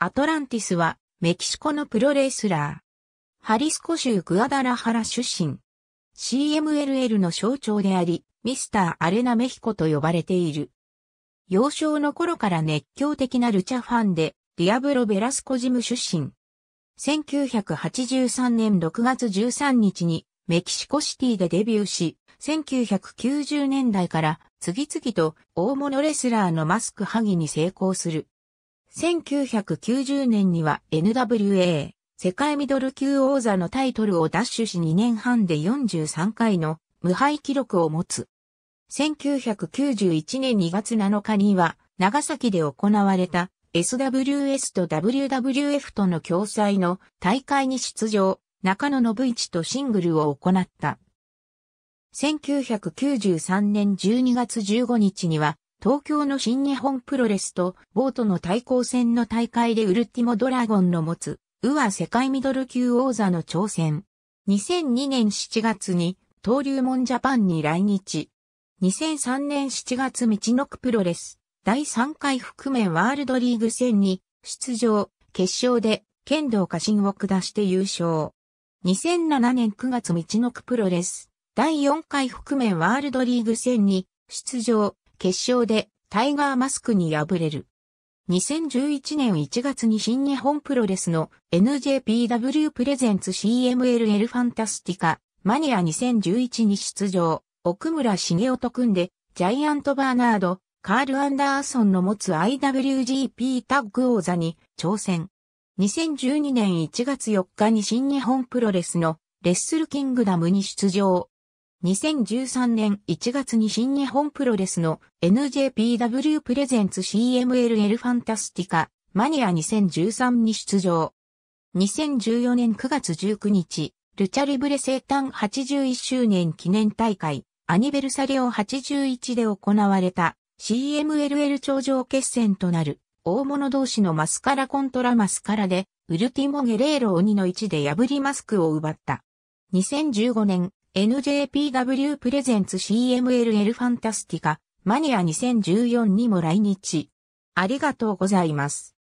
アトランティスはメキシコのプロレスラー。ハリスコ州グアダラハラ出身。CMLL の象徴であり、ミスター・アレナ・メヒコと呼ばれている。幼少の頃から熱狂的なルチャファンで、ディアブロ・ベラスコジム出身。1983年6月13日にメキシコシティでデビューし、1990年代から次々と大物レスラーのマスク剥ぎに成功する。1990年には NWA 世界ミドル級王座のタイトルを奪取し2年半で43回の無敗記録を持つ。1991年2月7日には長崎で行われた SWS と WWF との共催の大会に出場、中野信一とシングルを行った。1993年12月15日には東京の新日本プロレスとボートの対抗戦の大会でウルティモドラゴンの持つ、ウア世界ミドル級王座の挑戦。2002年7月に登竜門ジャパンに来日。2003年7月道のくプロレス第3回覆面ワールドリーグ戦に出場、決勝で剣道家臣を下して優勝。2007年9月道のくプロレス第4回覆面ワールドリーグ戦に出場、決勝でタイガーマスクに敗れる。2011年1月に新日本プロレスの NJPW プレゼンツ CML l ファンタスティカマニア2011に出場、奥村茂雄と組んでジャイアントバーナード、カール・アンダーソンの持つ IWGP タッグ王座に挑戦。2012年1月4日に新日本プロレスのレッスルキングダムに出場、2013年1月に新日本プロレスの NJPW プレゼンツ CMLL ファンタスティカマニア2013に出場。2014年9月19日、ルチャリブレ生誕81周年記念大会アニベルサリオ81で行われた CMLL 頂上決戦となる大物同士のマスカラコントラマスカラでウルティモゲレーロ鬼の1で破りマスクを奪った。2015年 NJPW プレゼンツ CMLL ファンタスティカマニア2014にも来日。ありがとうございます。